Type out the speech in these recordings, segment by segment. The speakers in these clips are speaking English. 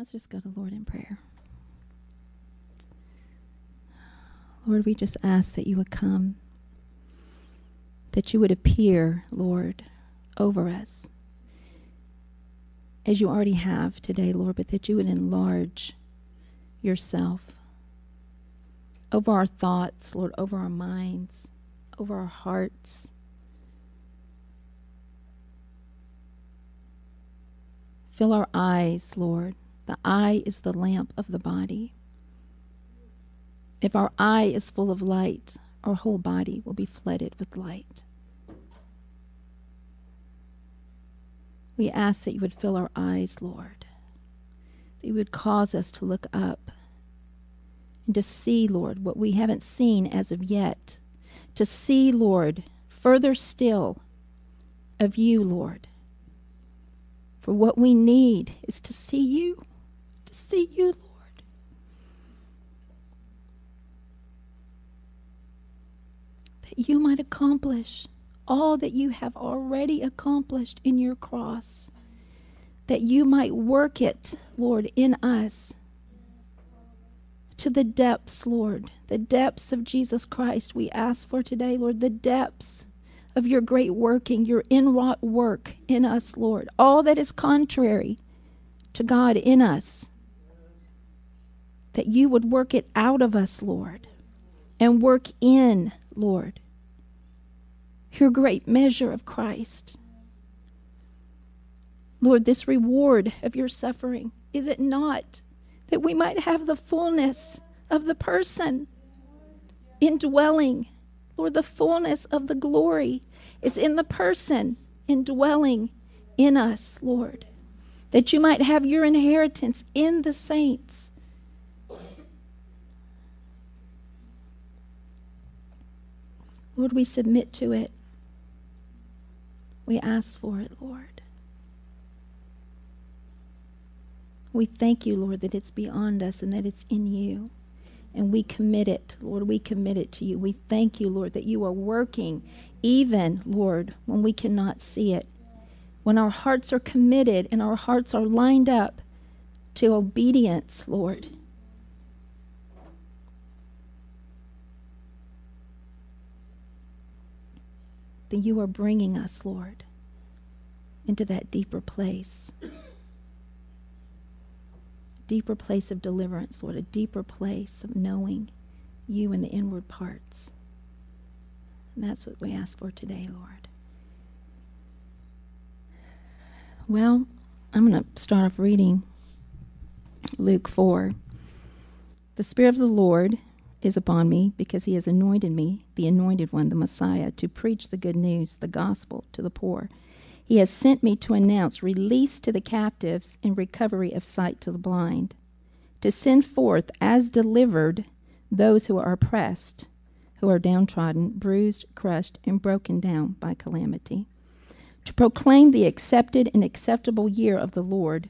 Let's just go to Lord in prayer. Lord, we just ask that you would come, that you would appear, Lord, over us, as you already have today, Lord, but that you would enlarge yourself over our thoughts, Lord, over our minds, over our hearts. Fill our eyes, Lord, the eye is the lamp of the body. If our eye is full of light, our whole body will be flooded with light. We ask that you would fill our eyes, Lord, that you would cause us to look up and to see, Lord, what we haven't seen as of yet, to see, Lord, further still of you, Lord. For what we need is to see you to see you, Lord. That you might accomplish all that you have already accomplished in your cross. That you might work it, Lord, in us to the depths, Lord, the depths of Jesus Christ we ask for today, Lord, the depths of your great working, your inwrought work in us, Lord. All that is contrary to God in us, that you would work it out of us, Lord, and work in, Lord, your great measure of Christ. Lord, this reward of your suffering, is it not that we might have the fullness of the person indwelling? Lord, the fullness of the glory is in the person indwelling in us, Lord, that you might have your inheritance in the saints. Lord, we submit to it. We ask for it, Lord. We thank you, Lord, that it's beyond us and that it's in you. And we commit it, Lord. We commit it to you. We thank you, Lord, that you are working, even, Lord, when we cannot see it. When our hearts are committed and our hearts are lined up to obedience, Lord that you are bringing us, Lord, into that deeper place. deeper place of deliverance, Lord, a deeper place of knowing you in the inward parts. And that's what we ask for today, Lord. Well, I'm going to start off reading Luke 4. The Spirit of the Lord is upon me because he has anointed me, the anointed one, the Messiah, to preach the good news, the gospel to the poor. He has sent me to announce release to the captives and recovery of sight to the blind, to send forth as delivered those who are oppressed, who are downtrodden, bruised, crushed, and broken down by calamity, to proclaim the accepted and acceptable year of the Lord,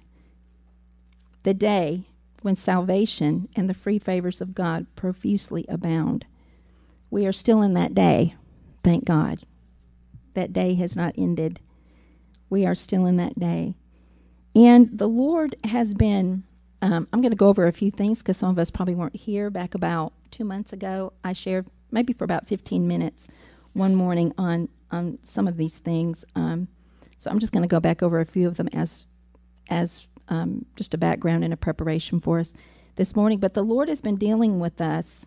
the day when salvation and the free favors of God profusely abound. We are still in that day, thank God. That day has not ended. We are still in that day. And the Lord has been, um, I'm going to go over a few things because some of us probably weren't here. Back about two months ago, I shared maybe for about 15 minutes one morning on, on some of these things. Um, so I'm just going to go back over a few of them as, as um, just a background and a preparation for us this morning. But the Lord has been dealing with us.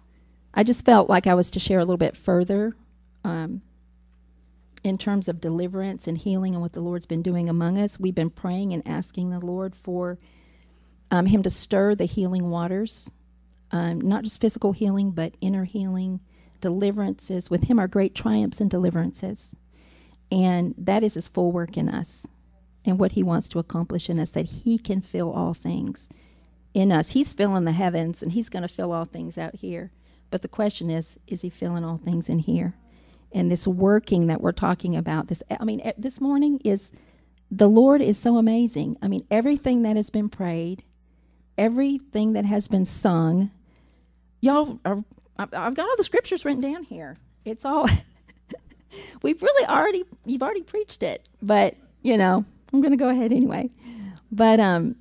I just felt like I was to share a little bit further um, in terms of deliverance and healing and what the Lord's been doing among us. We've been praying and asking the Lord for um, Him to stir the healing waters, um, not just physical healing, but inner healing, deliverances. With Him are great triumphs and deliverances. And that is His full work in us and what He wants to accomplish in us, that He can fill all things in us. He's filling the heavens and He's going to fill all things out here. But the question is, is He filling all things in here? And this working that we're talking about, this, I mean, this morning is the Lord is so amazing. I mean, everything that has been prayed, everything that has been sung, y'all are, I've got all the scriptures written down here. It's all, we've really already, you've already preached it, but you know, I'm going to go ahead anyway. But um,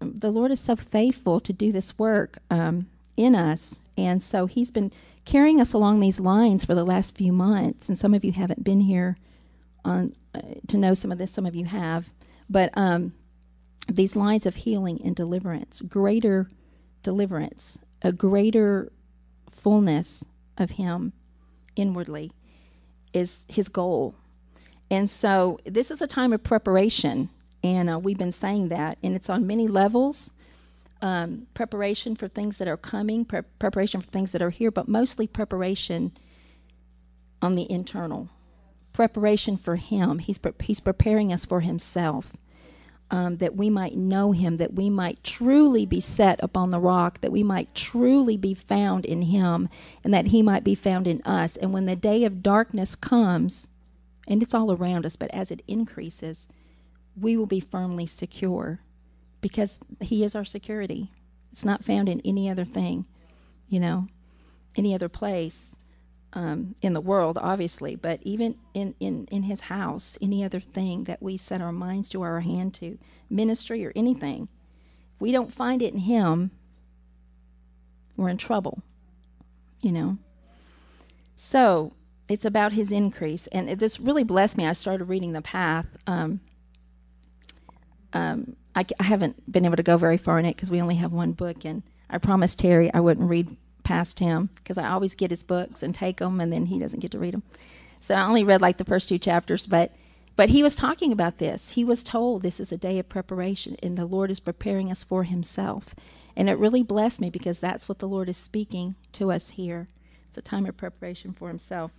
the Lord is so faithful to do this work um, in us. And so He's been carrying us along these lines for the last few months. And some of you haven't been here on uh, to know some of this, some of you have. But um, these lines of healing and deliverance, greater deliverance, a greater fullness of Him inwardly is His goal and so this is a time of preparation, and uh, we've been saying that, and it's on many levels. Um, preparation for things that are coming, pre preparation for things that are here, but mostly preparation on the internal. Preparation for Him. He's, pre he's preparing us for Himself. Um, that we might know him, that we might truly be set upon the rock, that we might truly be found in him, and that he might be found in us. And when the day of darkness comes, and it's all around us, but as it increases, we will be firmly secure because He is our security. It's not found in any other thing, you know, any other place um, in the world, obviously, but even in, in, in His house, any other thing that we set our minds to or our hand to, ministry or anything, if we don't find it in Him, we're in trouble, you know. So, it's about his increase. And it, this really blessed me. I started reading The Path. Um, um, I, I, haven't been able to go very far in it because we only have one book. And I promised Terry I wouldn't read past him because I always get his books and take them, and then he doesn't get to read them. So I only read like the first two chapters, but. But he was talking about this. He was told this is a day of preparation, and the Lord is preparing us for himself. And it really blessed me because that's what the Lord is speaking to us here. It's a time of preparation for himself.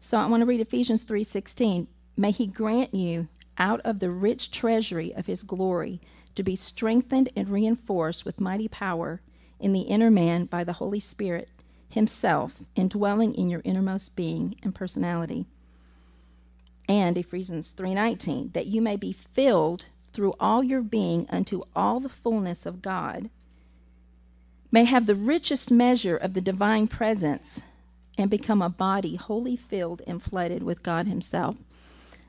So I want to read Ephesians 3:16. May he grant you out of the rich treasury of his glory to be strengthened and reinforced with mighty power in the inner man by the Holy Spirit himself indwelling in your innermost being and personality. And Ephesians 3:19 that you may be filled through all your being unto all the fullness of God may have the richest measure of the divine presence and become a body wholly filled and flooded with God Himself.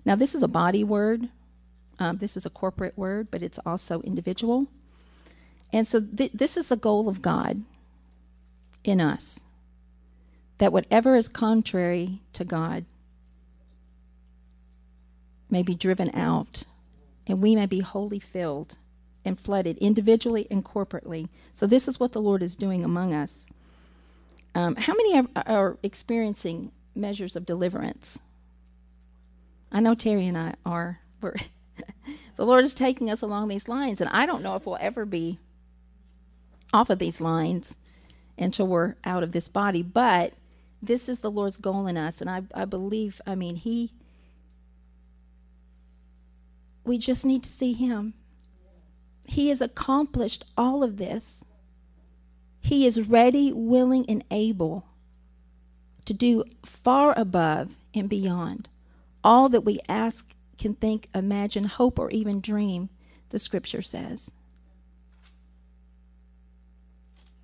Now, this is a body word. Um, this is a corporate word, but it's also individual. And so, th- this is the goal of God in us that whatever is contrary to God may be driven out, and we may be wholly filled and flooded individually and corporately. So, this is what the Lord is doing among us. Um, how many are, are experiencing measures of deliverance? I know Terry and I are. We're the Lord is taking us along these lines, and I don't know if we'll ever be off of these lines until we're out of this body. But this is the Lord's goal in us, and I, I believe. I mean, He. We just need to see Him. He has accomplished all of this he is ready, willing, and able to do far above and beyond all that we ask, can think, imagine, hope, or even dream, the scripture says.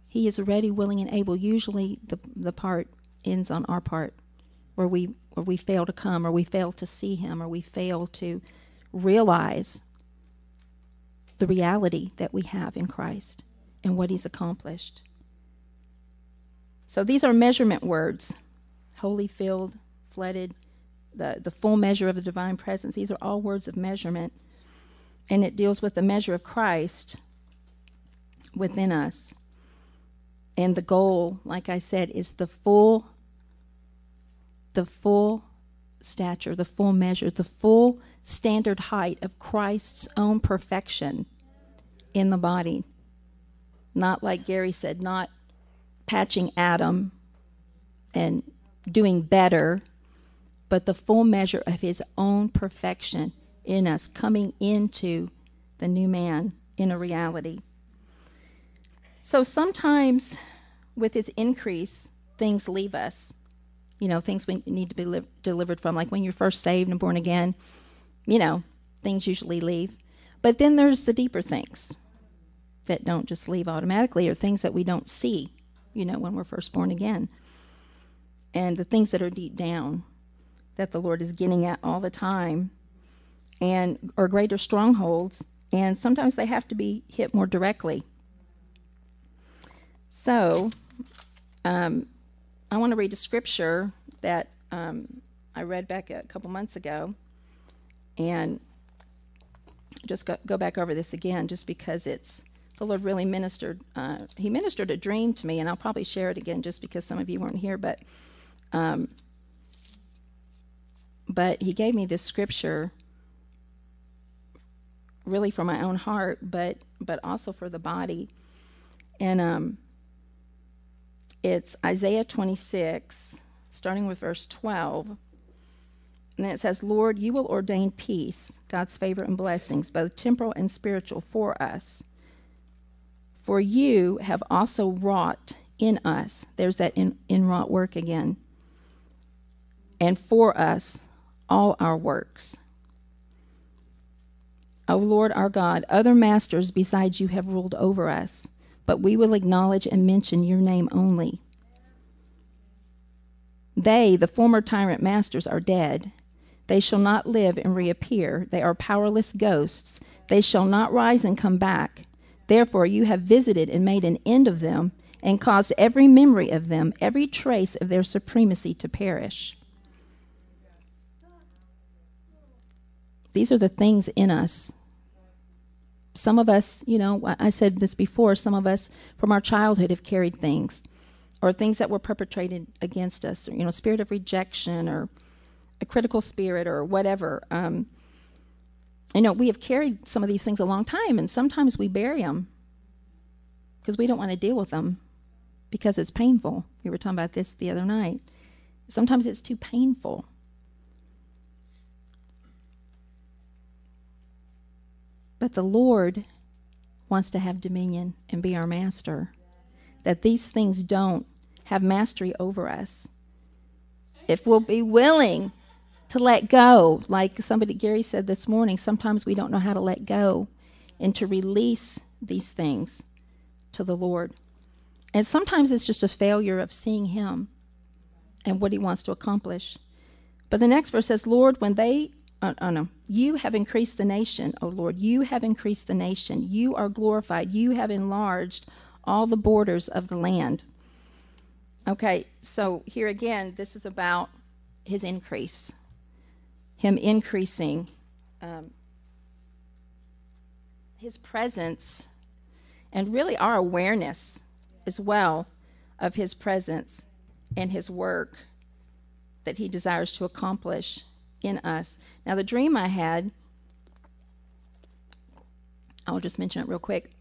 He is ready, willing, and able. Usually the, the part ends on our part where we where we fail to come or we fail to see him or we fail to realize the reality that we have in Christ and what he's accomplished. So these are measurement words holy filled, flooded, the, the full measure of the divine presence. These are all words of measurement. And it deals with the measure of Christ within us. And the goal, like I said, is the full, the full stature, the full measure, the full standard height of Christ's own perfection in the body. Not like Gary said, not patching Adam and doing better, but the full measure of his own perfection in us, coming into the new man in a reality. So sometimes with his increase, things leave us. You know, things we need to be li- delivered from. Like when you're first saved and born again, you know, things usually leave. But then there's the deeper things that don't just leave automatically or things that we don't see you know, when we're first born again. And the things that are deep down that the Lord is getting at all the time and or greater strongholds and sometimes they have to be hit more directly. So, um, I want to read a scripture that um, I read back a couple months ago, and just go, go back over this again, just because it's the Lord really ministered. Uh, he ministered a dream to me, and I'll probably share it again just because some of you weren't here. But, um, but he gave me this scripture, really for my own heart, but but also for the body, and um, it's Isaiah 26, starting with verse 12. And then it says, Lord, you will ordain peace, God's favor and blessings, both temporal and spiritual, for us for you have also wrought in us. There's that in, in wrought work again. And for us, all our works. O Lord our God, other masters besides you have ruled over us, but we will acknowledge and mention your name only. They, the former tyrant masters, are dead. They shall not live and reappear. They are powerless ghosts. They shall not rise and come back. Therefore, you have visited and made an end of them, and caused every memory of them, every trace of their supremacy to perish. These are the things in us. Some of us, you know, I said this before, some of us from our childhood have carried things or things that were perpetrated against us, you know, spirit of rejection or a critical spirit or whatever. Um, you know, we have carried some of these things a long time, and sometimes we bury them because we don't want to deal with them because it's painful. We were talking about this the other night. Sometimes it's too painful. But the Lord wants to have dominion and be our master. That these things don't have mastery over us. If we'll be willing to let go. Like somebody, Gary said this morning, sometimes we don't know how to let go and to release these things to the Lord. And sometimes it's just a failure of seeing Him and what He wants to accomplish. But the next verse says, Lord, when they, oh, oh no, you have increased the nation, O Lord, you have increased the nation. You are glorified. You have enlarged all the borders of the land. Okay, so here again, this is about His increase him increasing um, his presence and really our awareness as well of his presence and his work that he desires to accomplish in us. Now, the dream I had, I'll just mention it real quick,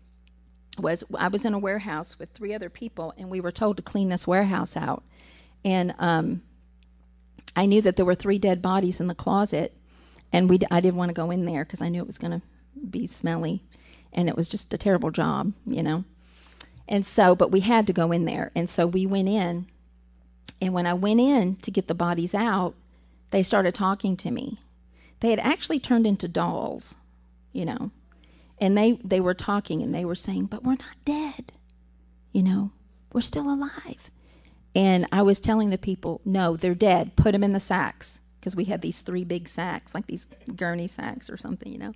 was I was in a warehouse with three other people, and we were told to clean this warehouse out. And um, I knew that there were three dead bodies in the closet, and we I didn't want to go in there because I knew it was going to be smelly, and it was just a terrible job, you know. And so, but we had to go in there, and so we went in, and when I went in to get the bodies out, they started talking to me. They had actually turned into dolls, you know, and they they were talking and they were saying, "But we're not dead, you know, we're still alive." And I was telling the people, no, they're dead. Put them in the sacks. Because we had these three big sacks, like these gurney sacks or something, you know.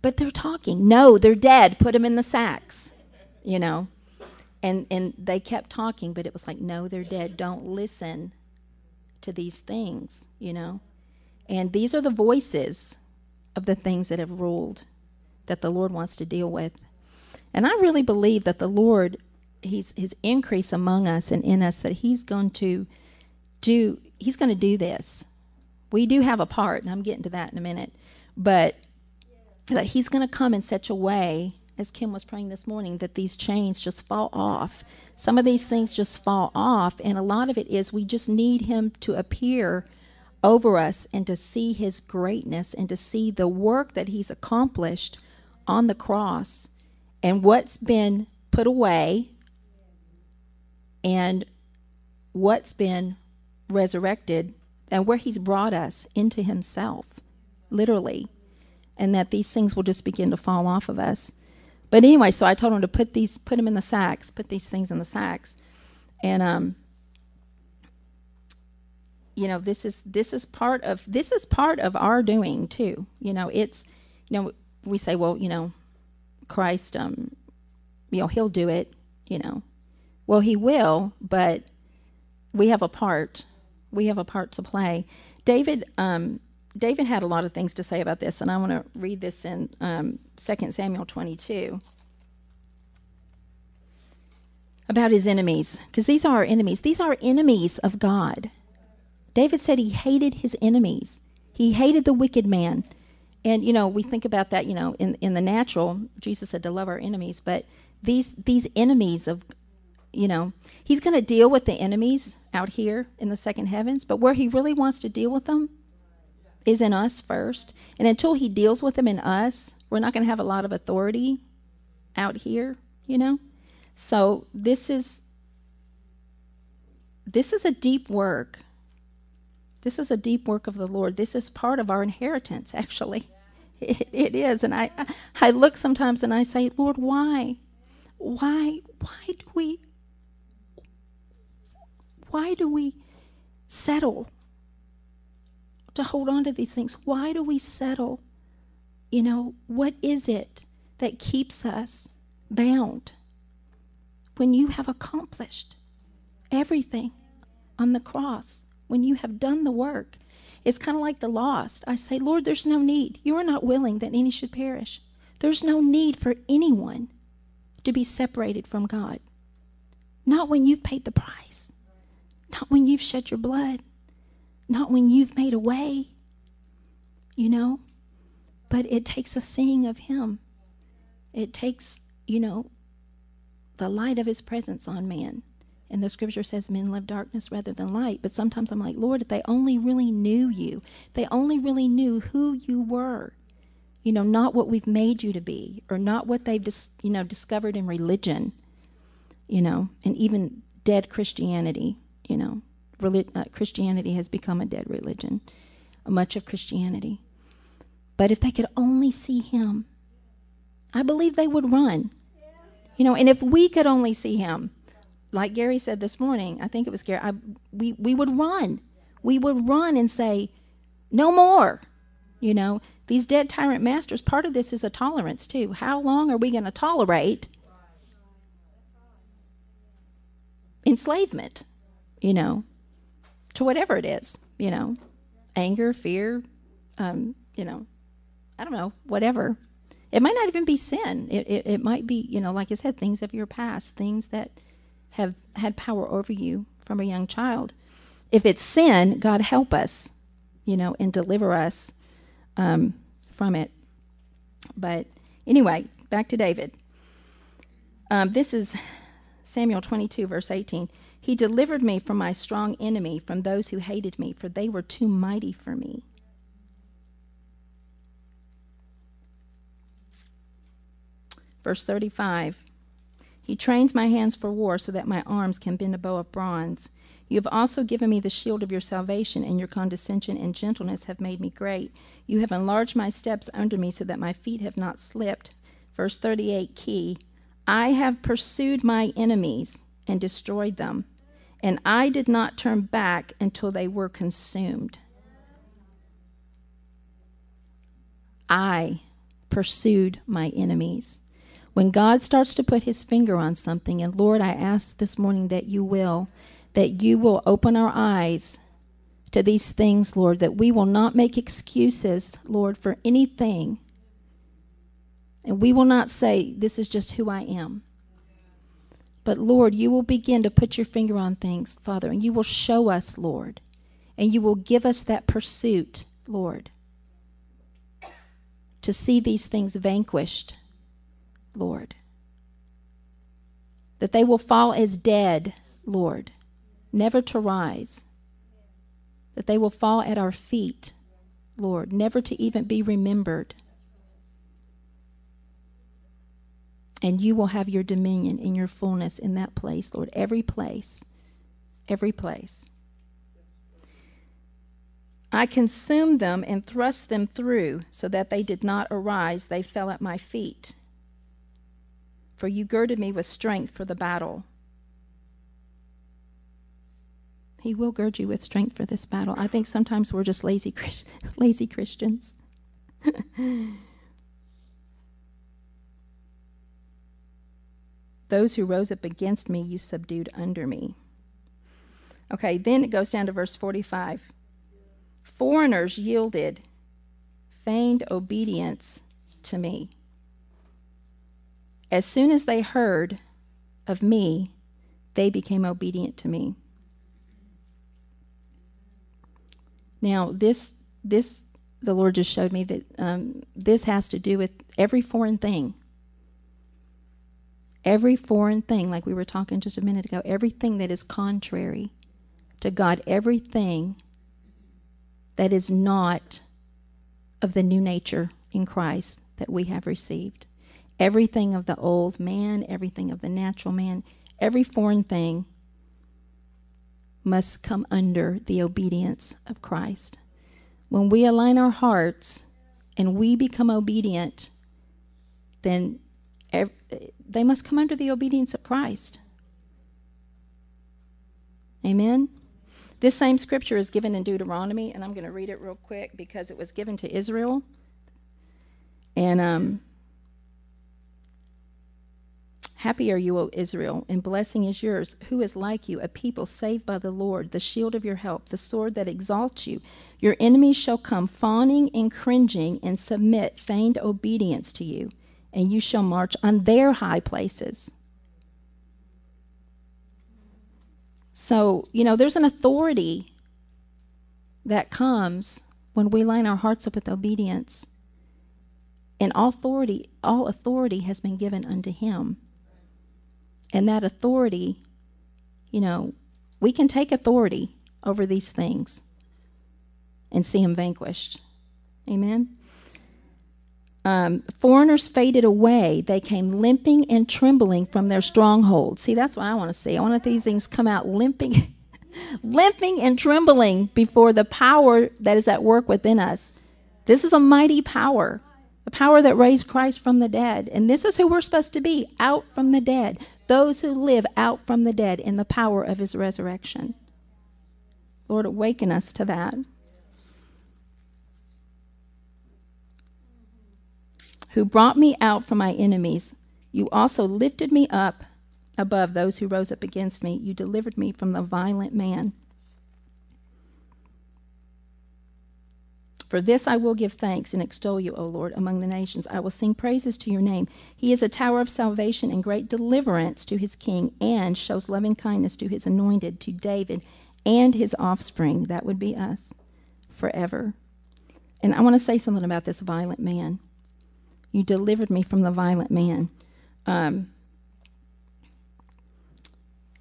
But they're talking. No, they're dead. Put them in the sacks, you know. And, and they kept talking, but it was like, no, they're dead. Don't listen to these things, you know. And these are the voices of the things that have ruled that the Lord wants to deal with. And I really believe that the Lord he's his increase among us and in us that he's going to do he's going to do this. We do have a part, and I'm getting to that in a minute, but that he's going to come in such a way as Kim was praying this morning that these chains just fall off. Some of these things just fall off, and a lot of it is we just need him to appear over us and to see his greatness and to see the work that he's accomplished on the cross and what's been put away and what's been resurrected and where he's brought us into himself, literally, and that these things will just begin to fall off of us. But anyway, so I told him to put these, put them in the sacks, put these things in the sacks, and um, you know, this is this is part of this is part of our doing too. You know, it's you know we say, well, you know, Christ, um, you know, he'll do it. You know, well, he will, but we have a part. We have a part to play. David, um, David had a lot of things to say about this, and I want to read this in um, 2 Samuel 22 about his enemies, because these are our enemies. These are enemies of God. David said he hated his enemies. He hated the wicked man. And you know, we think about that, you know, in, in the natural, Jesus said to love our enemies, but these these enemies of you know, he's going to deal with the enemies out here in the second heavens, but where he really wants to deal with them is in us first. And until he deals with them in us, we're not going to have a lot of authority out here, you know? So this is this is a deep work. This is a deep work of the Lord. This is part of our inheritance, actually. It, it is. And I, I look sometimes and I say, Lord, why? Why? Why do we why do we settle to hold on to these things? Why do we settle? You know, what is it that keeps us bound when you have accomplished everything on the cross, when you have done the work? It's kind of like the lost. I say, Lord, there's no need. You are not willing that any should perish. There's no need for anyone to be separated from God. Not when you've paid the price. Not when you've shed your blood. Not when you've made a way. You know? But it takes a seeing of Him. It takes, you know, the light of His presence on man. And the scripture says men love darkness rather than light. But sometimes I'm like, Lord, if they only really knew you, they only really knew who you were, you know, not what we've made you to be or not what they've, dis- you know, discovered in religion, you know, and even dead Christianity you know, uh, Christianity has become a dead religion, much of Christianity. But if they could only see him, I believe they would run. You know, and if we could only see him, like Gary said this morning, I think it was Gary, I, we, we would run. We would run and say, no more. You know, these dead tyrant masters, part of this is a tolerance too. How long are we going to tolerate enslavement? you know, to whatever it is, you know, anger, fear, um, you know, I don't know, whatever. It might not even be sin. It, it, it might be, you know, like I said, things of your past, things that have had power over you from a young child. If it's sin, God help us, you know, and deliver us um, from it. But anyway, back to David. Um, this is Samuel 22, verse 18. He delivered me from my strong enemy, from those who hated me, for they were too mighty for me. Verse 35 He trains my hands for war so that my arms can bend a bow of bronze. You have also given me the shield of your salvation, and your condescension and gentleness have made me great. You have enlarged my steps under me so that my feet have not slipped. Verse 38 key I have pursued my enemies and destroyed them and I did not turn back until they were consumed. I pursued my enemies. When God starts to put his finger on something, and Lord, I ask this morning that you will, that you will open our eyes to these things, Lord, that we will not make excuses, Lord, for anything. And we will not say, This is just who I am. But Lord, you will begin to put your finger on things, Father, and you will show us, Lord, and you will give us that pursuit, Lord, to see these things vanquished, Lord. That they will fall as dead, Lord, never to rise. That they will fall at our feet, Lord, never to even be remembered. and you will have your dominion in your fullness in that place, Lord. Every place, every place. I consumed them and thrust them through, so that they did not arise, they fell at my feet. For you girded me with strength for the battle. He will gird you with strength for this battle. I think sometimes we're just lazy, lazy Christians. Those who rose up against me, you subdued under me. Okay, then it goes down to verse 45. Foreigners yielded feigned obedience to me. As soon as they heard of me, they became obedient to me. Now, this, this, the Lord just showed me that um, this has to do with every foreign thing Every foreign thing, like we were talking just a minute ago, everything that is contrary to God, everything that is not of the new nature in Christ that we have received. Everything of the old man, everything of the natural man, every foreign thing must come under the obedience of Christ. When we align our hearts and we become obedient, then they must come under the obedience of Christ. Amen. This same scripture is given in Deuteronomy, and I'm going to read it real quick because it was given to Israel. And um, Happy are you, O Israel, and blessing is yours. Who is like you, a people saved by the Lord, the shield of your help, the sword that exalts you? Your enemies shall come fawning and cringing and submit feigned obedience to you and you shall march on their high places. So, you know, there's an authority that comes when we line our hearts up with obedience. And all authority, all authority has been given unto him. And that authority, you know, we can take authority over these things and see him vanquished. Amen. Um, foreigners faded away. They came limping and trembling from their strongholds. See, that's what I want to see. I want to see things come out limping, limping and trembling before the power that is at work within us. This is a mighty power, a power that raised Christ from the dead. And this is who we're supposed to be out from the dead, those who live out from the dead in the power of his resurrection. Lord, awaken us to that. who brought me out from my enemies. You also lifted me up above those who rose up against me. You delivered me from the violent man. For this I will give thanks and extol you, O Lord, among the nations. I will sing praises to your name. He is a tower of salvation and great deliverance to his king, and shows loving kindness to his anointed, to David and his offspring. That would be us forever. And I want to say something about this violent man. You delivered me from the violent man. Um,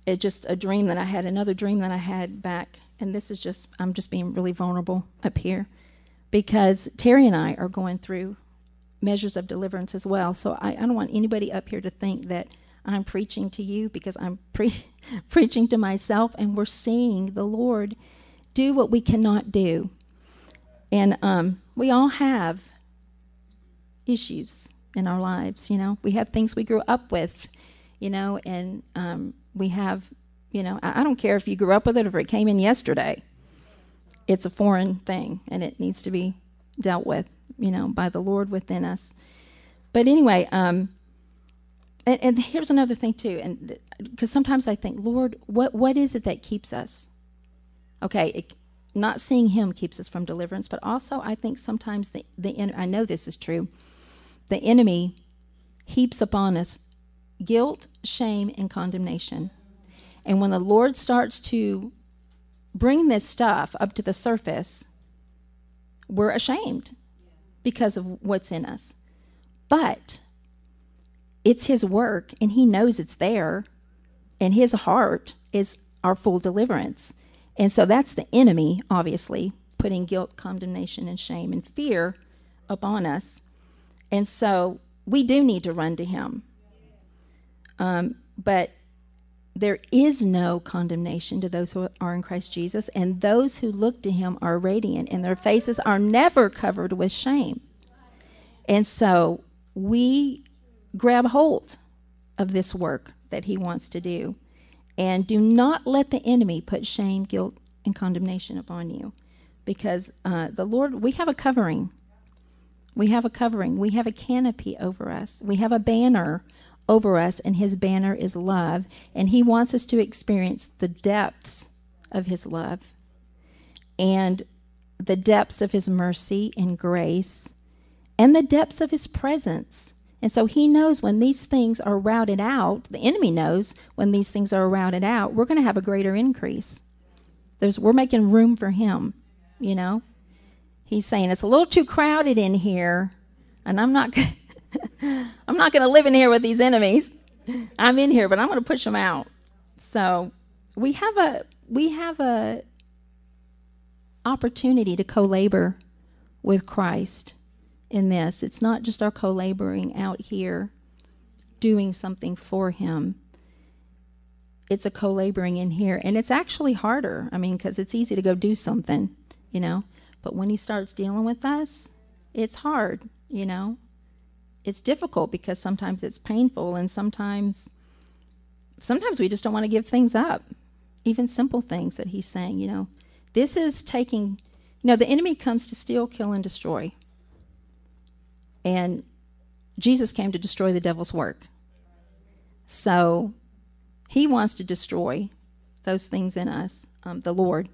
it's just a dream that I had, another dream that I had back. And this is just, I'm just being really vulnerable up here because Terry and I are going through measures of deliverance as well. So I, I don't want anybody up here to think that I'm preaching to you because I'm pre- preaching to myself and we're seeing the Lord do what we cannot do. And um, we all have issues in our lives. You know, we have things we grew up with, you know, and um, we have, you know, I, I don't care if you grew up with it or if it came in yesterday. It's a foreign thing and it needs to be dealt with, you know, by the Lord within us. But anyway, um, and, and here's another thing too, and because sometimes I think, Lord, what what is it that keeps us? Okay, it, not seeing Him keeps us from deliverance, but also I think sometimes the the I know this is true the enemy heaps upon us guilt, shame, and condemnation. And when the Lord starts to bring this stuff up to the surface, we're ashamed because of what's in us. But it's His work, and He knows it's there, and His heart is our full deliverance. And so that's the enemy, obviously, putting guilt, condemnation, and shame and fear upon us. And so we do need to run to Him. Um, but there is no condemnation to those who are in Christ Jesus, and those who look to Him are radiant, and their faces are never covered with shame. And so we grab hold of this work that He wants to do, and do not let the enemy put shame, guilt, and condemnation upon you, because uh, the Lord, we have a covering we have a covering, we have a canopy over us, we have a banner over us, and his banner is love. And he wants us to experience the depths of his love and the depths of his mercy and grace and the depths of his presence. And so he knows when these things are routed out, the enemy knows when these things are routed out, we're going to have a greater increase. There's, we're making room for him, you know? he's saying it's a little too crowded in here, and I'm not I'm not going to live in here with these enemies. I'm in here, but I'm going to push them out. So we have a we have a opportunity to co-labor with Christ in this. It's not just our co-laboring out here doing something for him. It's a co-laboring in here and it's actually harder. I mean, cuz it's easy to go do something, you know. But when he starts dealing with us, it's hard, you know? It's difficult because sometimes it's painful and sometimes sometimes we just don't want to give things up. Even simple things that he's saying, you know. This is taking you know, the enemy comes to steal, kill and destroy. And Jesus came to destroy the devil's work. So he wants to destroy those things in us, um, the Lord.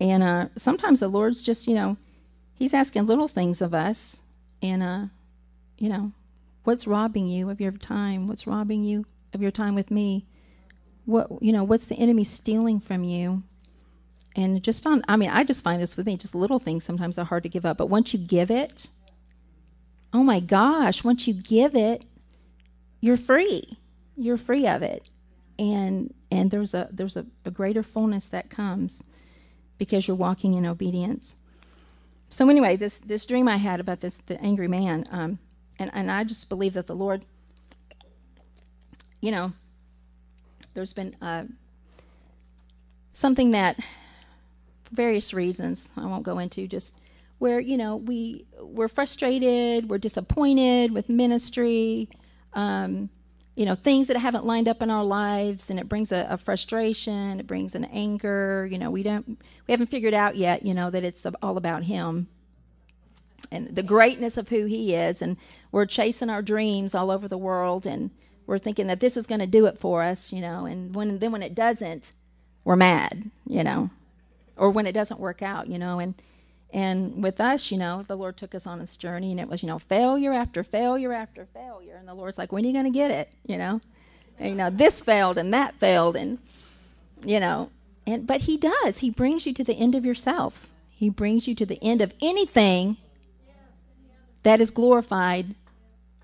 And uh, sometimes the Lord's just, you know, He's asking little things of us. And, uh, you know, what's robbing you of your time? What's robbing you of your time with me? What, you know, what's the enemy stealing from you? And just on, I mean, I just find this with me, just little things sometimes are hard to give up. But once you give it, oh my gosh, once you give it, you're free. You're free of it. And, and there's a, there's a, a greater fullness that comes because you're walking in obedience. So anyway, this this dream I had about this the angry man, um, and and I just believe that the Lord, you know, there's been uh, something that, for various reasons, I won't go into just where you know we we're frustrated, we're disappointed with ministry. Um, you know things that haven't lined up in our lives and it brings a, a, frustration it brings an anger you know we don't we haven't figured out yet you know that it's all about him and the greatness of who he is and we're chasing our dreams all over the world and we're thinking that this is going to do it for us you know and when then when it doesn't we're mad you know or when it doesn't work out you know and and with us, you know, the Lord took us on this journey and it was, you know, failure after failure after failure. And the Lord's like, when are you going to get it? You know, and, you know, this failed and that failed. And, you know, and, but he does, he brings you to the end of yourself. He brings you to the end of anything that is glorified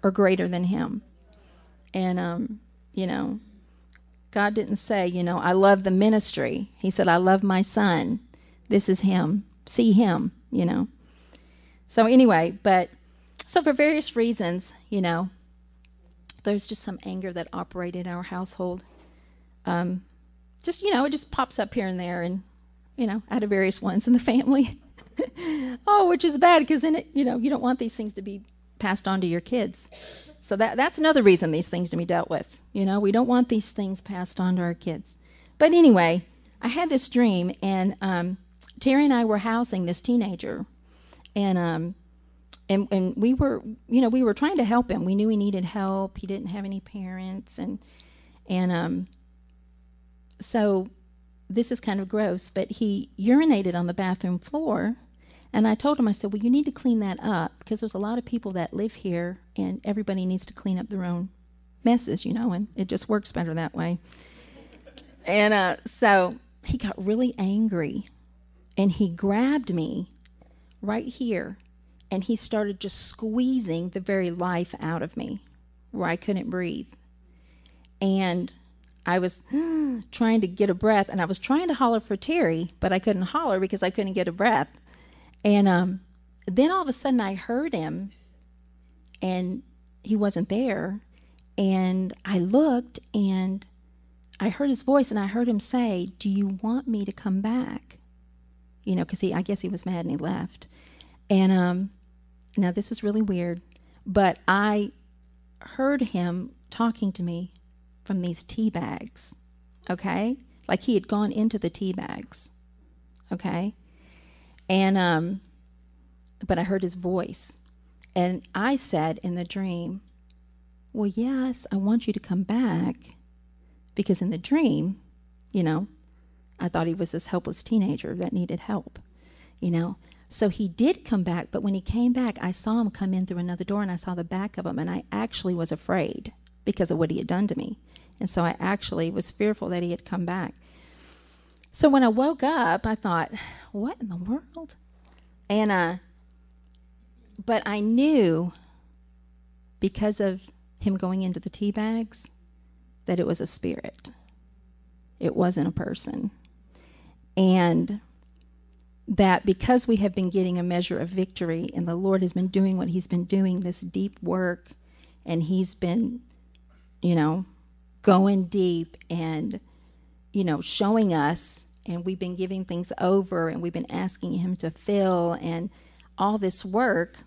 or greater than him. And, um, you know, God didn't say, you know, I love the ministry. He said, I love my son. This is him. See him you know. So anyway, but so for various reasons, you know, there's just some anger that operated in our household. Um, just you know, it just pops up here and there, and you know, out of various ones in the family. oh, which is bad because then it, you know, you don't want these things to be passed on to your kids. So that that's another reason these things to be dealt with. You know, we don't want these things passed on to our kids. But anyway, I had this dream, and um, Terry and I were housing this teenager, and um, and and we were, you know, we were trying to help him. We knew he needed help. He didn't have any parents, and and um, so this is kind of gross, but he urinated on the bathroom floor. And I told him, I said, well, you need to clean that up because there's a lot of people that live here and everybody needs to clean up their own messes, you know, and it just works better that way. and uh, so he got really angry and he grabbed me right here and he started just squeezing the very life out of me where I couldn't breathe. And I was trying to get a breath and I was trying to holler for Terry, but I couldn't holler because I couldn't get a breath. And um, then all of a sudden I heard him and he wasn't there. And I looked and I heard his voice and I heard him say, Do you want me to come back? you know, because he, I guess he was mad and he left. And um, now this is really weird, but I heard him talking to me from these tea bags, okay? Like he had gone into the tea bags, okay? And, um, but I heard his voice. And I said in the dream, Well, yes, I want you to come back because in the dream, you know, I thought he was this helpless teenager that needed help, you know. So he did come back, but when he came back, I saw him come in through another door and I saw the back of him, and I actually was afraid because of what he had done to me. And so I actually was fearful that he had come back. So when I woke up, I thought, what in the world? And uh, but I knew because of him going into the tea bags that it was a spirit. It wasn't a person. And that because we have been getting a measure of victory and the Lord has been doing what He's been doing, this deep work, and He's been, you know, going deep and, you know, showing us, and we've been giving things over and we've been asking Him to fill and all this work.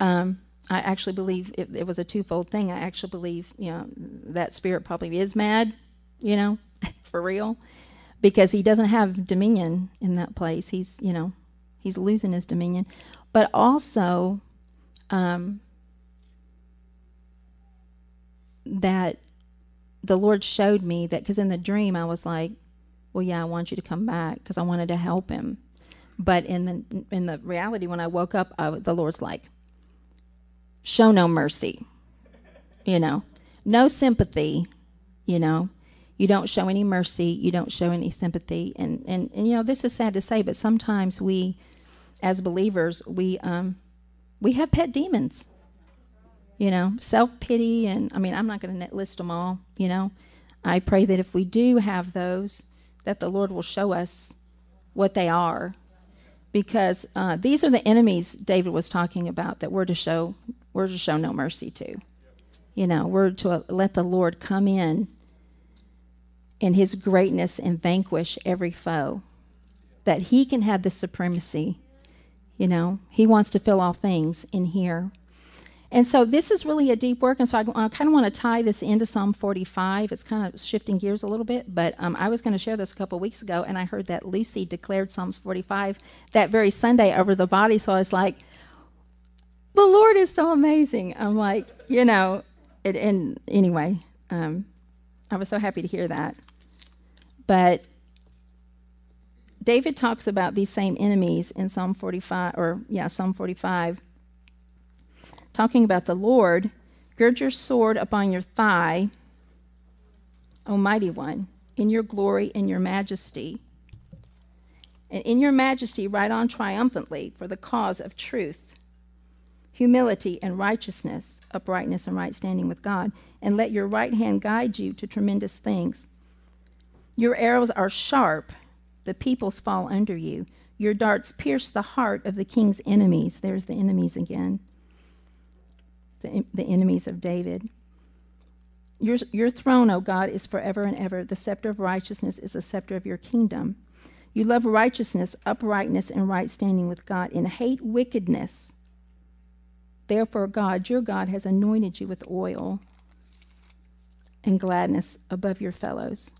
Um, I actually believe it, it was a twofold thing. I actually believe, you know, that spirit probably is mad, you know, for real because he doesn't have dominion in that place. He's, you know, he's losing his dominion. But also, um, that the Lord showed me that because in the dream I was like, well, yeah, I want you to come back because I wanted to help him. But in the in the reality, when I woke up, I, the Lord's like, show no mercy, you know, no sympathy, you know. You don't show any mercy. You don't show any sympathy. And, and, and you know, this is sad to say, but sometimes we, as believers, we, um, we have pet demons. You know, self pity. And I mean, I'm not going to list them all. You know, I pray that if we do have those, that the Lord will show us what they are. Because uh, these are the enemies David was talking about that we're to show we're to show no mercy to. You know, we're to let the Lord come in in his greatness and vanquish every foe. That he can have the supremacy. You know, he wants to fill all things in here. And so this is really a deep work. And so I, I kind of want to tie this into Psalm 45. It's kind of shifting gears a little bit, but um, I was going to share this a couple weeks ago, and I heard that Lucy declared Psalms 45 that very Sunday over the body. So I was like, the Lord is so amazing. I'm like, you know, it, and anyway, um, I was so happy to hear that. But David talks about these same enemies in Psalm 45, or yeah, Psalm 45, talking about the Lord. Gird your sword upon your thigh, O mighty one, in your glory and your majesty. And in your majesty, ride on triumphantly for the cause of truth, humility, and righteousness, uprightness, and right standing with God. And let your right hand guide you to tremendous things your arrows are sharp, the peoples fall under you. Your darts pierce the heart of the king's enemies. There's the enemies again, the, the enemies of David. Your, your throne, O God, is forever and ever. The scepter of righteousness is the scepter of your kingdom. You love righteousness, uprightness, and right standing with God, and hate wickedness. Therefore, God, your God, has anointed you with oil and gladness above your fellows.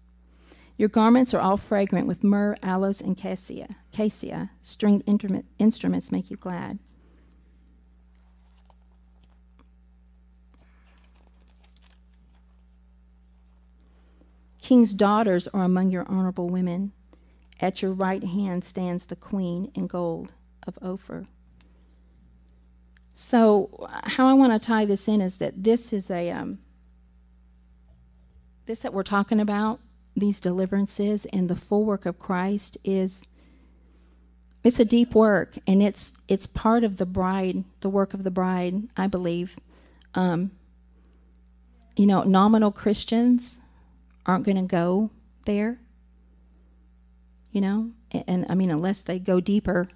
Your garments are all fragrant with myrrh, aloes, and cassia. Cassia, stringed instruments make you glad. King's daughters are among your honorable women. At your right hand stands the queen in gold of Ophir. So, how I want to tie this in is that this is a um, this that we're talking about these deliverances and the full work of Christ is it's a deep work and it's it's part of the bride the work of the bride i believe um, you know nominal christians aren't going to go there you know and, and, i mean unless they go deeper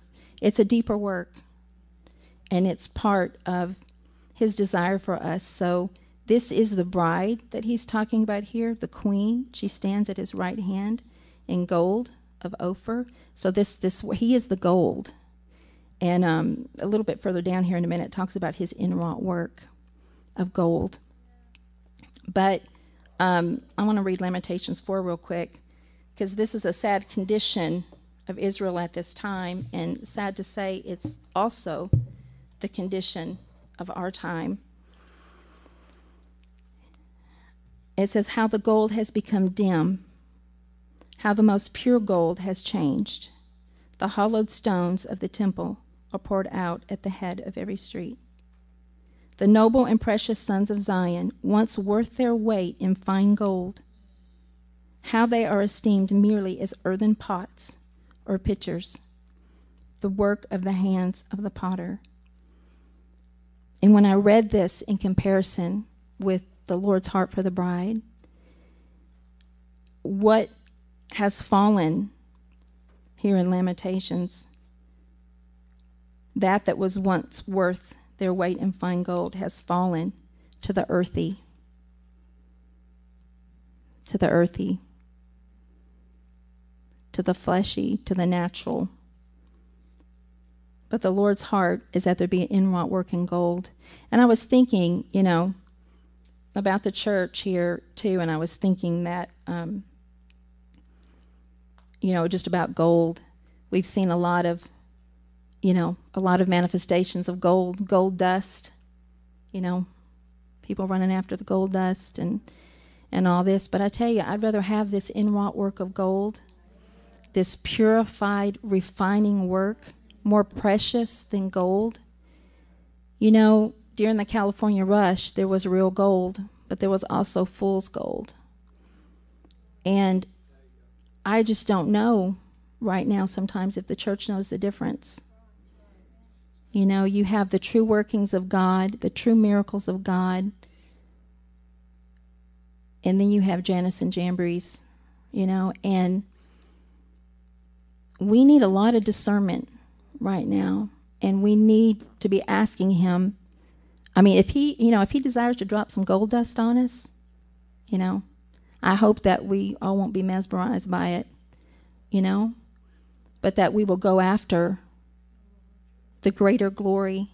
it's a deeper work and it's part of his desire for us so this is the bride that he's talking about here, the queen. She stands at his right hand in gold of Ophir. So this this he is the gold. And um, a little bit further down here in a minute talks about his inwrought work of gold. But um, I want to read Lamentations 4 real quick because this is a sad condition of Israel at this time, and sad to say, it's also the condition of our time. It says, How the gold has become dim, how the most pure gold has changed. The hollowed stones of the temple are poured out at the head of every street. The noble and precious sons of Zion, once worth their weight in fine gold, how they are esteemed merely as earthen pots or pitchers, the work of the hands of the potter. And when I read this in comparison with the Lord's heart for the bride, what has fallen here in Lamentations, that that was once worth their weight in fine gold has fallen to the earthy. To the earthy. To the fleshy, to the natural. But the Lord's heart is that there be an inwrought work in gold. And I was thinking, you know, about the church here too, and I was thinking that, um, you know, just about gold. We've seen a lot of, you know, a lot of manifestations of gold, gold dust, you know, people running after the gold dust and and all this. But I tell you, I'd rather have this inwrought work of gold, this purified, refining work, more precious than gold. You know, during the California rush, there was real gold, but there was also fool's gold. And I just don't know right now sometimes if the church knows the difference. You know, you have the true workings of God, the true miracles of God, and then you have Janice and Jambries, you know, and we need a lot of discernment right now, and we need to be asking Him I mean, if he, you know, if he desires to drop some gold dust on us, you know, I hope that we all won't be mesmerized by it, you know, but that we will go after the greater glory.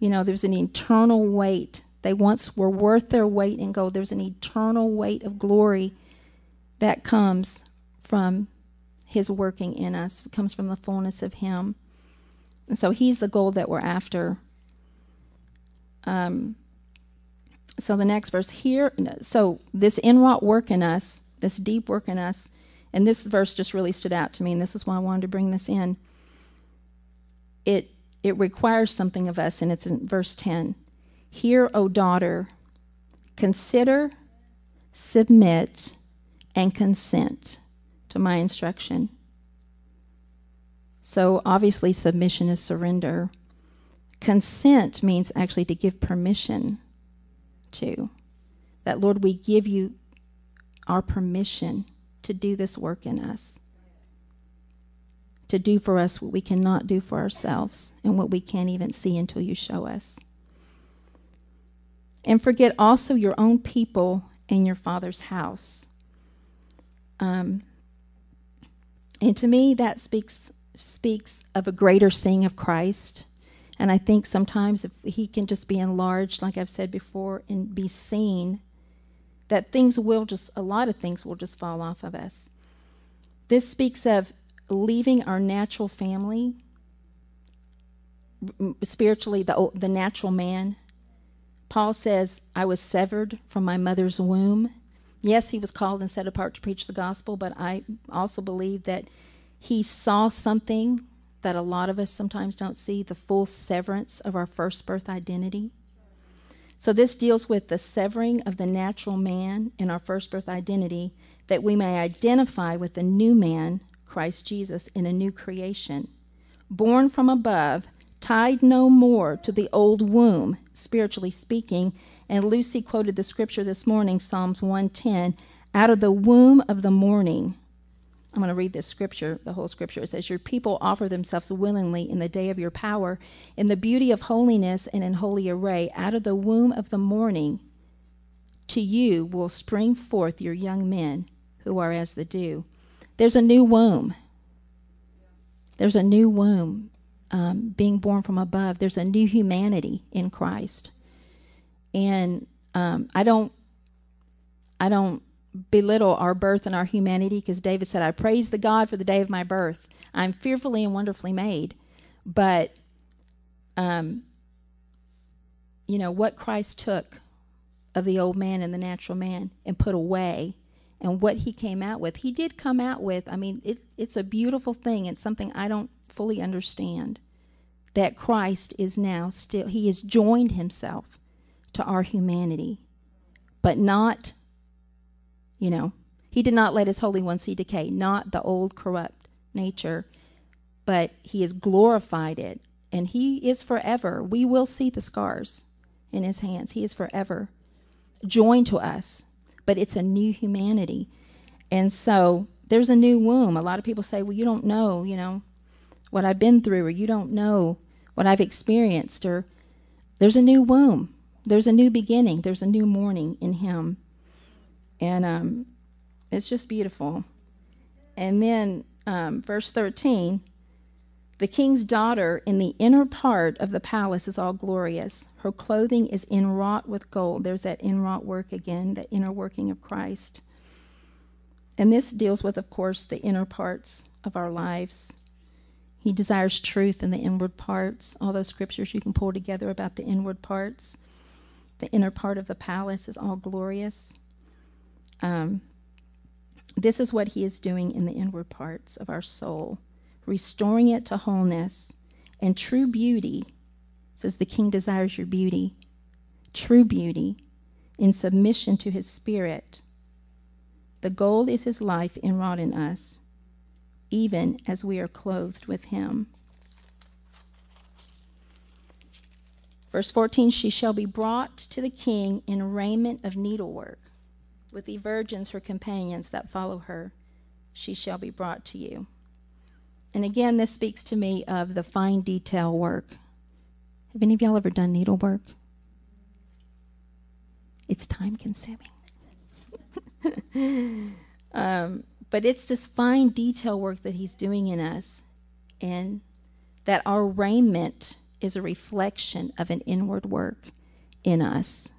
You know, there's an eternal weight. They once were worth their weight in gold. There's an eternal weight of glory that comes from his working in us, it comes from the fullness of him. And so he's the gold that we're after. Um, so the next verse here, so this inwrought work in us, this deep work in us, and this verse just really stood out to me, and this is why I wanted to bring this in. It it requires something of us, and it's in verse 10. Hear, O daughter, consider, submit, and consent to my instruction. So obviously, submission is surrender. Consent means actually to give permission to. That, Lord, we give you our permission to do this work in us, to do for us what we cannot do for ourselves and what we can't even see until you show us. And forget also your own people and your father's house. Um, and to me, that speaks speaks of a greater seeing of Christ and I think sometimes if he can just be enlarged, like I've said before, and be seen, that things will just, a lot of things will just fall off of us. This speaks of leaving our natural family, spiritually, the, the natural man. Paul says, I was severed from my mother's womb. Yes, he was called and set apart to preach the gospel, but I also believe that he saw something that a lot of us sometimes don't see the full severance of our first birth identity. So, this deals with the severing of the natural man in our first birth identity that we may identify with the new man, Christ Jesus, in a new creation, born from above, tied no more to the old womb, spiritually speaking. And Lucy quoted the scripture this morning, Psalms 110 Out of the womb of the morning I'm going to read this scripture, the whole scripture. It says, Your people offer themselves willingly in the day of your power, in the beauty of holiness and in holy array. Out of the womb of the morning, to you will spring forth your young men who are as the dew. There's a new womb. There's a new womb um, being born from above. There's a new humanity in Christ. And um, I don't, I don't belittle our birth and our humanity because David said, I praise the God for the day of my birth. I'm fearfully and wonderfully made. But, um, you know, what Christ took of the old man and the natural man and put away and what he came out with, he did come out with. I mean, it, it's a beautiful thing. It's something I don't fully understand that Christ is now still, he has joined himself to our humanity, but not you know. He did not let his Holy One see decay, not the old corrupt nature, but he has glorified it, and he is forever. We will see the scars in his hands. He is forever joined to us, but it's a new humanity. And so there's a new womb. A lot of people say, well, you don't know, you know, what I've been through, or you don't know what I've experienced, or there's a new womb. There's a new beginning. There's a new morning in him. And um, it's just beautiful. And then um, verse 13 the king's daughter in the inner part of the palace is all glorious. Her clothing is inwrought with gold. There's that inwrought work again, the inner working of Christ. And this deals with, of course, the inner parts of our lives. He desires truth in the inward parts. All those scriptures you can pull together about the inward parts. The inner part of the palace is all glorious. Um, this is what he is doing in the inward parts of our soul, restoring it to wholeness and true beauty. says the king desires your beauty, true beauty, in submission to his spirit. The goal is his life enwrought in us, even as we are clothed with him. Verse 14 She shall be brought to the king in raiment of needlework with the virgins, her companions that follow her, she shall be brought to you. And again, this speaks to me of the fine detail work. Have any of y'all ever done needlework? It's time consuming. um, but it's this fine detail work that he's doing in us, and that our raiment is a reflection of an inward work in us.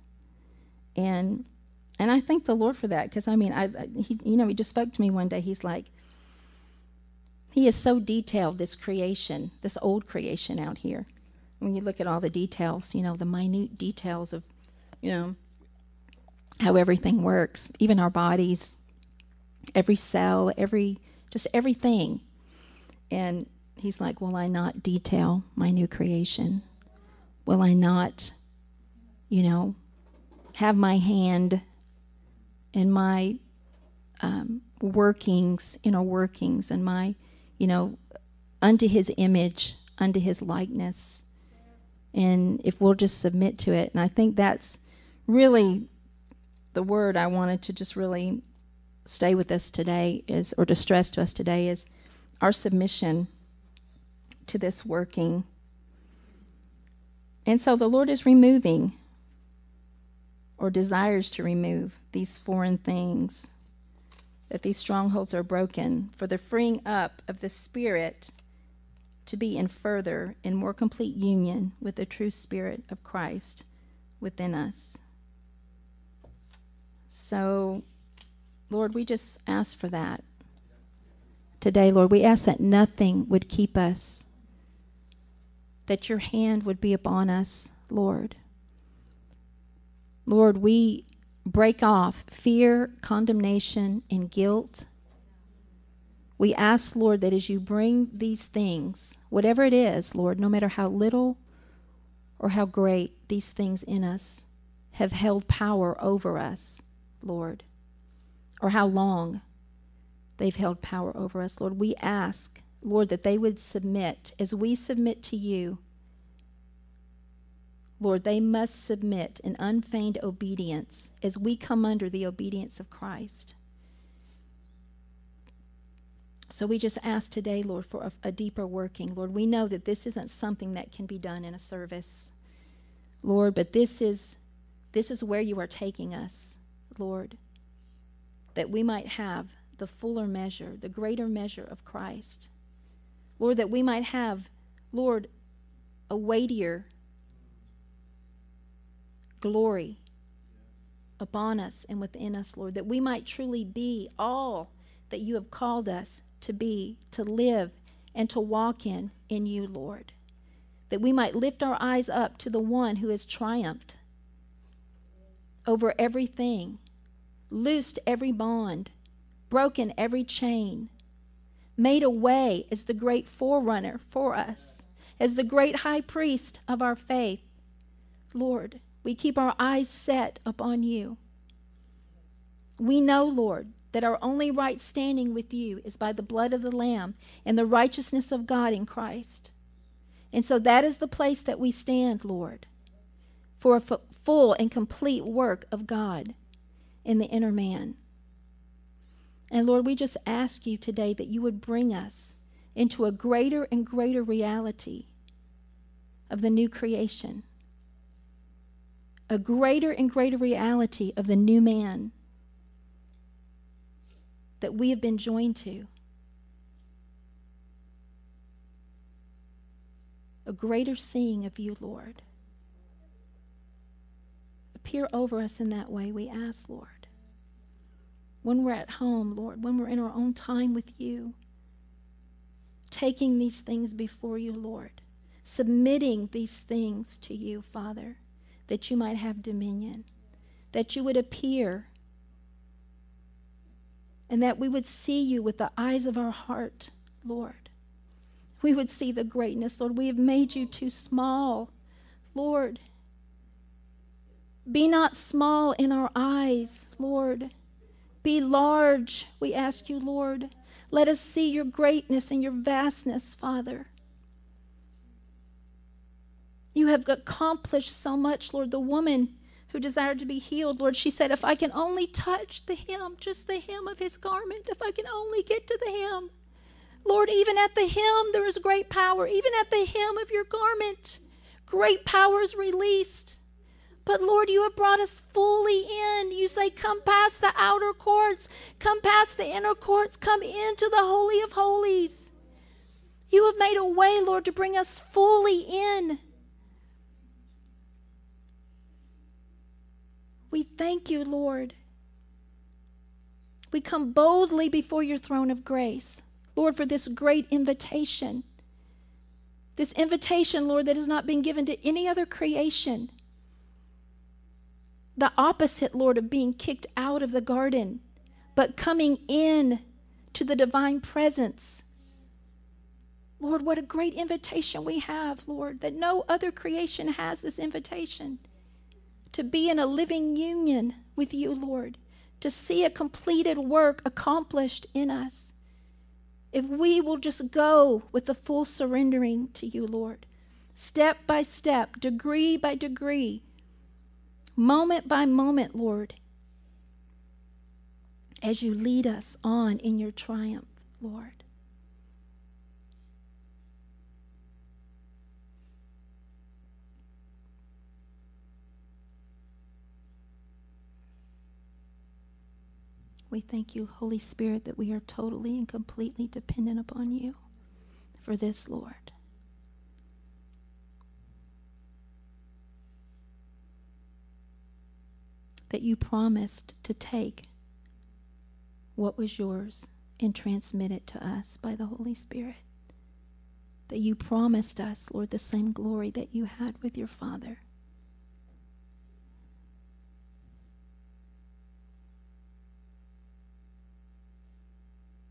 And and I thank the Lord for that because I mean, I, I he, you know, he just spoke to me one day. He's like, he is so detailed, this creation, this old creation out here. When you look at all the details, you know, the minute details of, you know, how everything works, even our bodies, every cell, every, just everything. And he's like, Will I not detail my new creation? Will I not, you know, have my hand and my um, workings, inner workings, and my, you know, unto his image, unto his likeness. And if we'll just submit to it. And I think that's really the word I wanted to just really stay with us today is, or to stress to us today is our submission to this working. And so the Lord is removing or desires to remove these foreign things, that these strongholds are broken, for the freeing up of the Spirit to be in further and more complete union with the true Spirit of Christ within us. So, Lord, we just ask for that. Today, Lord, we ask that nothing would keep us, that your hand would be upon us, Lord. Lord, we break off fear, condemnation, and guilt. We ask, Lord, that as you bring these things, whatever it is, Lord, no matter how little or how great these things in us have held power over us, Lord, or how long they've held power over us, Lord, we ask, Lord, that they would submit as we submit to you Lord, they must submit in unfeigned obedience as we come under the obedience of Christ. So we just ask today, Lord, for a, a, deeper working. Lord, we know that this isn't something that can be done in a service, Lord, but this is this is where you are taking us, Lord, that we might have the fuller measure, the greater measure of Christ. Lord, that we might have, Lord, a weightier glory upon us and within us, Lord, that we might truly be all that you have called us to be, to live, and to walk in, in you, Lord. That we might lift our eyes up to the one who has triumphed over everything, loosed every bond, broken every chain, made a way as the great forerunner for us, as the great high priest of our faith. Lord, we keep our eyes set upon you. We know, Lord, that our only right standing with you is by the blood of the Lamb and the righteousness of God in Christ. And so that is the place that we stand, Lord, for a f- full and complete work of God in the inner man. And Lord, we just ask you today that you would bring us into a greater and greater reality of the new creation a greater and greater reality of the new man that we have been joined to. A greater seeing of you, Lord. Appear over us in that way, we ask, Lord. When we're at home, Lord, when we're in our own time with you, taking these things before you, Lord, submitting these things to you, Father that you might have dominion, that you would appear, and that we would see you with the eyes of our heart, Lord. We would see the greatness, Lord. We have made you too small, Lord. Be not small in our eyes, Lord. Be large, we ask you, Lord. Let us see your greatness and your vastness, Father. You have accomplished so much, Lord. The woman who desired to be healed, Lord, she said, If I can only touch the hem, just the hem of his garment, if I can only get to the hem. Lord, even at the hem, there is great power. Even at the hem of your garment, great power is released. But Lord, you have brought us fully in. You say, Come past the outer courts, come past the inner courts, come into the Holy of Holies. You have made a way, Lord, to bring us fully in. We thank you, Lord. We come boldly before your throne of grace, Lord, for this great invitation. This invitation, Lord, that has not been given to any other creation. The opposite, Lord, of being kicked out of the garden, but coming in to the divine presence. Lord, what a great invitation we have, Lord, that no other creation has this invitation to be in a living union with you, Lord, to see a completed work accomplished in us. If we will just go with the full surrendering to you, Lord, step by step, degree by degree, moment by moment, Lord, as you lead us on in your triumph, Lord. We thank you, Holy Spirit, that we are totally and completely dependent upon you for this, Lord. That you promised to take what was yours and transmit it to us by the Holy Spirit. That you promised us, Lord, the same glory that you had with your Father.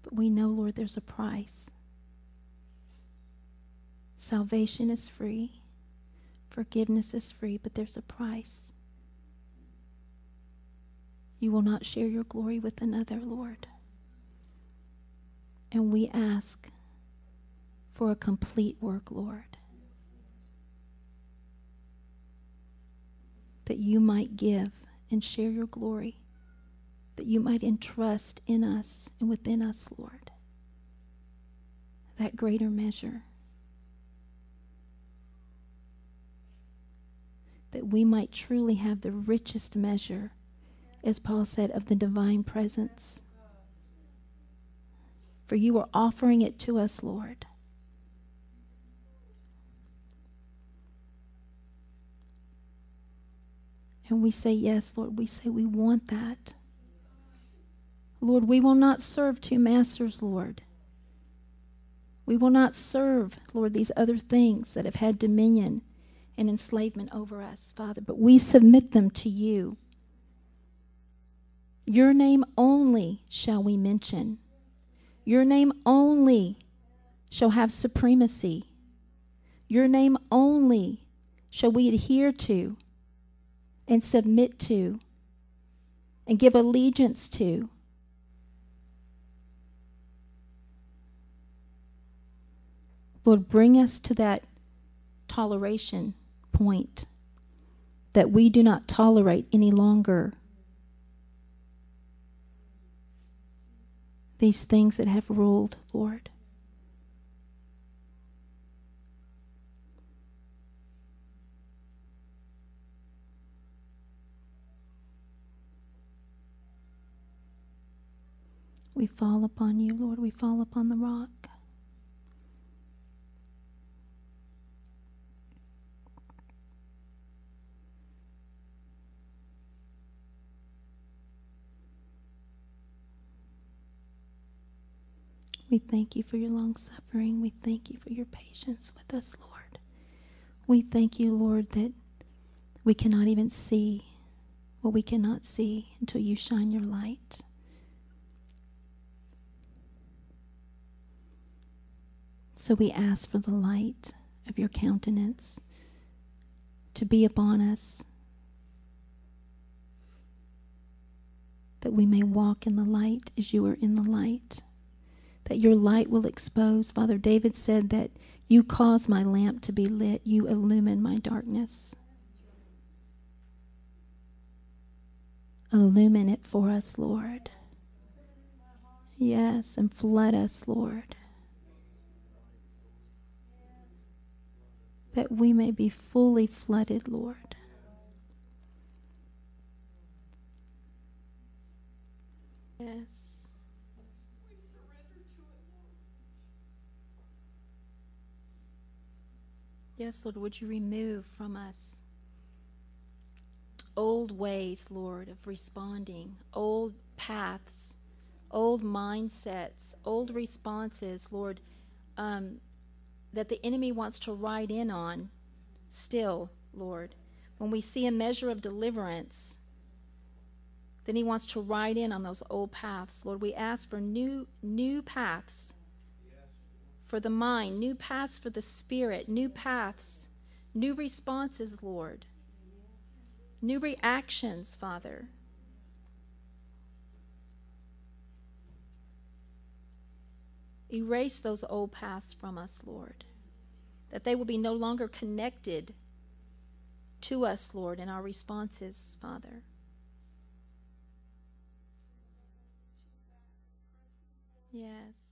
But we know, Lord, there's a price. Salvation is free, forgiveness is free, but there's a price. You will not share your glory with another, Lord. And we ask for a complete work, Lord. That you might give and share your glory that you might entrust in us and within us, Lord, that greater measure. That we might truly have the richest measure, as Paul said, of the divine presence. For you are offering it to us, Lord. And we say, Yes, Lord, we say we want that. Lord, we will not serve two masters, Lord. We will not serve, Lord, these other things that have had dominion and enslavement over us, Father, but we submit them to you. Your name only shall we mention. Your name only shall have supremacy. Your name only shall we adhere to and submit to and give allegiance to Lord, bring us to that toleration point that we do not tolerate any longer these things that have ruled, Lord. We fall upon you, Lord. We fall upon the rock. We thank you for your long suffering. We thank you for your patience with us, Lord. We thank you, Lord, that we cannot even see what we cannot see until you shine your light. So we ask for the light of your countenance to be upon us, that we may walk in the light as you are in the light that your light will expose. Father, David said that you cause my lamp to be lit, you illumine my darkness. Illumine it for us, Lord. Yes, and flood us, Lord. That we may be fully flooded, Lord. Yes. Yes, Lord, would you remove from us old ways, Lord, of responding, old paths, old mindsets, old responses, Lord, um, that the enemy wants to ride in on still, Lord. When we see a measure of deliverance, then he wants to ride in on those old paths. Lord, we ask for new new paths for the mind, new paths for the spirit, new paths, new responses, Lord, new reactions, Father. Erase those old paths from us, Lord, that they will be no longer connected to us, Lord, in our responses, Father. Yes.